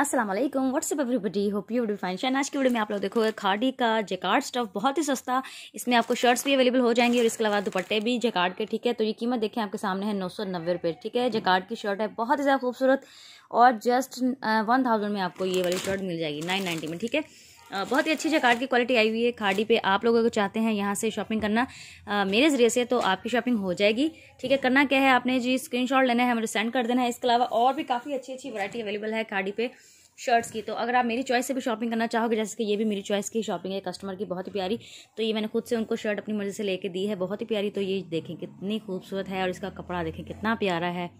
Aslam what's up everybody hope you we fine शैन आज की वीडियो में आप लोग देखोगे खाड़ी का जेकार्ड स्टफ बहुत ही सस्ता इसमें आपको शर्ट्स भी अवेलेबल हो जाएंगी और इसके अलावा दुपट्टे भी जेकार्ड के ठीक है तो ये कीमत देखें आपके सामने है नौ सौ नब्बे रुपये ठीक है जेकार्ड की शर्ट है बहुत ही ज़्यादा खूबसूरत और जस्ट वन थाउजेंड में आपको ये वाली शर्ट मिल जाएगी नाइन नाइनटी में ठीक है बहुत ही अच्छी कार्ड की क्वालिटी आई हुई है खाड़ी पे आप लोग अगर चाहते हैं यहाँ से शॉपिंग करना आ, मेरे ज़रिए से तो आपकी शॉपिंग हो जाएगी ठीक है करना क्या है आपने जी स्क्रीनशॉट लेना है मुझे सेंड कर देना है इसके अलावा और भी काफ़ी अच्छी अच्छी वैरायटी अवेलेबल है खाड़ी पे शर्ट्स की तो अगर आप मेरी चॉइस से भी शॉपिंग करना चाहोगे जैसे कि ये भी मेरी चॉइस की शॉपिंग है कस्टमर की बहुत ही प्यारी तो ये मैंने खुद से उनको शर्ट अपनी मर्ज़ी से लेके दी है बहुत ही प्यारी तो ये देखें कितनी खूबसूरत है और इसका कपड़ा देखें कितना प्यारा है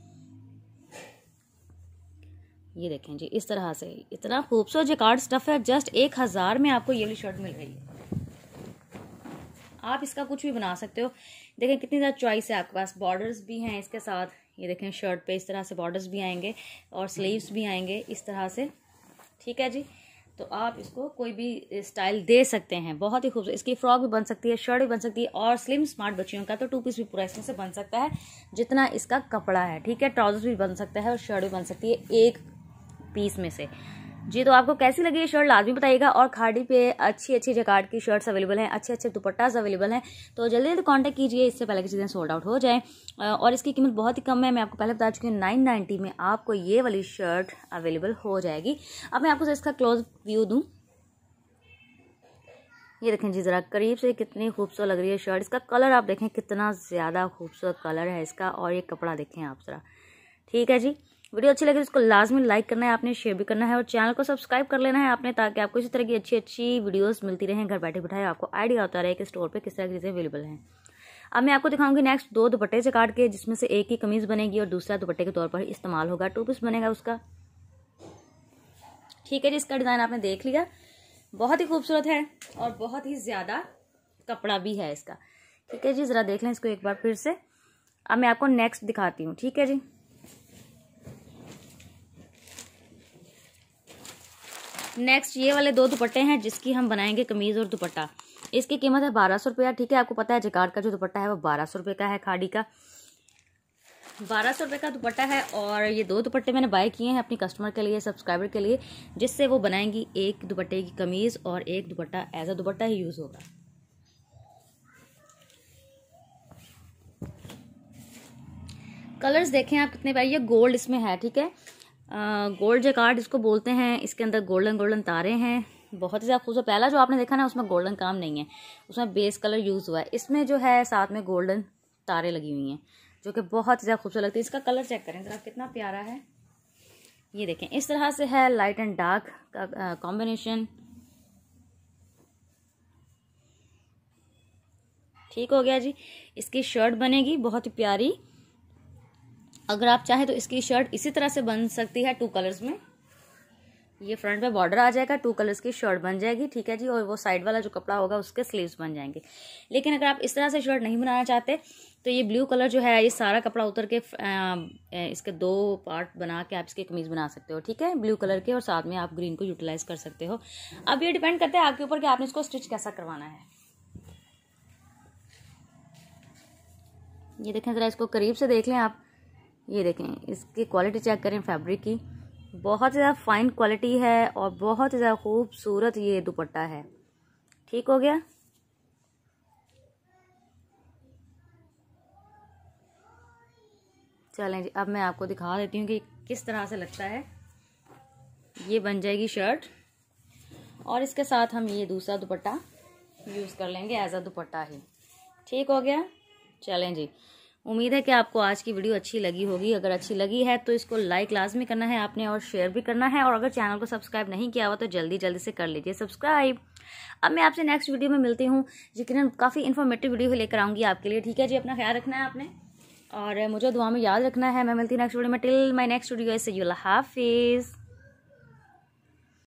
ये देखें जी इस तरह से इतना खूबसूरत जकार्ड स्टफ़ है जस्ट एक हज़ार में आपको वाली शर्ट मिल रही है आप इसका कुछ भी बना सकते हो देखें कितनी ज़्यादा चॉइस है आपके पास बॉर्डर्स भी हैं इसके साथ ये देखें शर्ट पे इस तरह से बॉर्डर्स भी आएंगे और स्लीव्स भी आएंगे इस तरह से ठीक है जी तो आप इसको कोई भी स्टाइल दे सकते हैं बहुत ही खूबसूरत इसकी फ्रॉक भी बन सकती है शर्ट भी बन सकती है और स्लिम स्मार्ट बच्चियों का तो टू पीस भी पूरा इसमें से बन सकता है जितना इसका कपड़ा है ठीक है ट्राउजर्स भी बन सकता है और शर्ट भी बन सकती है एक पीस में से जी तो आपको कैसी लगी ये शर्ट लाजमी बताइएगा और खाड़ी पे अच्छी अच्छी जकार्ड की शर्ट्स अवेलेबल हैं अच्छे अच्छे दुपट्टास अवेलेबल हैं तो जल्दी जल्दी कांटेक्ट कीजिए इससे पहले की चीज़ें सोल्ड आउट हो जाएं और इसकी कीमत बहुत ही कम है मैं आपको पहले बता चुकी हूँ नाइन नाइन्टी में आपको ये वाली शर्ट अवेलेबल हो जाएगी अब मैं आपको इसका क्लोज व्यू दूँ ये देखें जी ज़रा करीब से कितनी खूबसूरत लग रही है शर्ट इसका कलर आप देखें कितना ज़्यादा खूबसूरत कलर है इसका और ये कपड़ा देखें आप ज़रा ठीक है जी वीडियो अच्छी लगी तो उसको लाजमी लाइक करना है आपने शेयर भी करना है और चैनल को सब्सक्राइब कर लेना है आपने ताकि आपको इसी तरह की अच्छी अच्छी वीडियोज मिलती रहें घर बैठे बैठाए आपको आइडिया होता रहे कि स्टोर पर किस तरह की चीज़ें अवेलेबल हैं अब मैं आपको दिखाऊंगी नेक्स्ट दो दुपट्टे से काट के जिसमें से एक ही कमीज़ बनेगी और दूसरा दुपट्टे के तौर पर इस्तेमाल होगा टू पीस बनेगा उसका ठीक है जी इसका डिज़ाइन आपने देख लिया बहुत ही खूबसूरत है और बहुत ही ज़्यादा कपड़ा भी है इसका ठीक है जी ज़रा देख लें इसको एक बार फिर से अब मैं आपको नेक्स्ट दिखाती हूँ ठीक है जी नेक्स्ट ये वाले दो दुपट्टे हैं जिसकी हम बनाएंगे कमीज़ और दुपट्टा इसकी कीमत है बारह सौ रुपया ठीक है आपको पता है जगाड़ का जो दुपट्टा है वो बारह सौ रुपये का है खाड़ी का बारह सौ रुपये का दुपट्टा है और ये दो दुपट्टे मैंने बाय किए हैं अपनी कस्टमर के लिए सब्सक्राइबर के लिए जिससे वो बनाएंगी एक दुपट्टे की कमीज़ और एक दुपट्टा एज अ दुपट्टा ही यूज़ होगा कलर्स देखें आप कितने बार ये गोल्ड इसमें है ठीक है गोल्ड कार्ड इसको बोलते हैं इसके अंदर गोल्डन गोल्डन तारे हैं बहुत ही ज़्यादा खूबसूरत पहला जो आपने देखा ना उसमें गोल्डन काम नहीं है उसमें बेस कलर यूज़ हुआ है इसमें जो है साथ में गोल्डन तारे लगी हुई हैं जो कि बहुत ज़्यादा खूबसूरत लगती है इसका कलर चेक करें ज़रा कितना प्यारा है ये देखें इस तरह से है लाइट एंड डार्क का कॉम्बिनेशन ठीक हो गया जी इसकी शर्ट बनेगी बहुत ही प्यारी अगर आप चाहें तो इसकी शर्ट इसी तरह से बन सकती है टू कलर्स में ये फ्रंट पे बॉर्डर आ जाएगा टू कलर्स की शर्ट बन जाएगी ठीक है जी और वो साइड वाला जो कपड़ा होगा उसके स्लीव्स बन जाएंगे लेकिन अगर आप इस तरह से शर्ट नहीं बनाना चाहते तो ये ब्लू कलर जो है ये सारा कपड़ा उतर के इसके दो पार्ट बना के आप इसकी कमीज़ बना सकते हो ठीक है ब्लू कलर के और साथ में आप ग्रीन को यूटिलाइज कर सकते हो अब ये डिपेंड करते हैं आपके ऊपर कि आपने इसको स्टिच कैसा करवाना है ये देखें ज़रा इसको करीब से देख लें आप ये देखें इसकी क्वालिटी चेक करें फैब्रिक की बहुत ज़्यादा फाइन क्वालिटी है और बहुत ज़्यादा खूबसूरत ये दुपट्टा है ठीक हो गया चलें जी अब मैं आपको दिखा देती हूँ कि किस तरह से लगता है ये बन जाएगी शर्ट और इसके साथ हम ये दूसरा दुपट्टा यूज़ कर लेंगे एज अ दुपट्टा ही ठीक हो गया चलें जी उम्मीद है कि आपको आज की वीडियो अच्छी लगी होगी अगर अच्छी लगी है तो इसको लाइक लाजमी करना है आपने और शेयर भी करना है और अगर चैनल को सब्सक्राइब नहीं किया हुआ तो जल्दी जल्दी से कर लीजिए सब्सक्राइब अब मैं आपसे नेक्स्ट वीडियो में मिलती हूँ यकीन काफ़ी इन्फॉर्मेटिव वीडियो लेकर आऊँगी आपके लिए ठीक है जी अपना ख्याल रखना है आपने और मुझे दुआ में याद रखना है मैं मिलती हूँ नेक्स्ट वीडियो में टिल माई नेक्स्ट वीडियो इस हाफिज़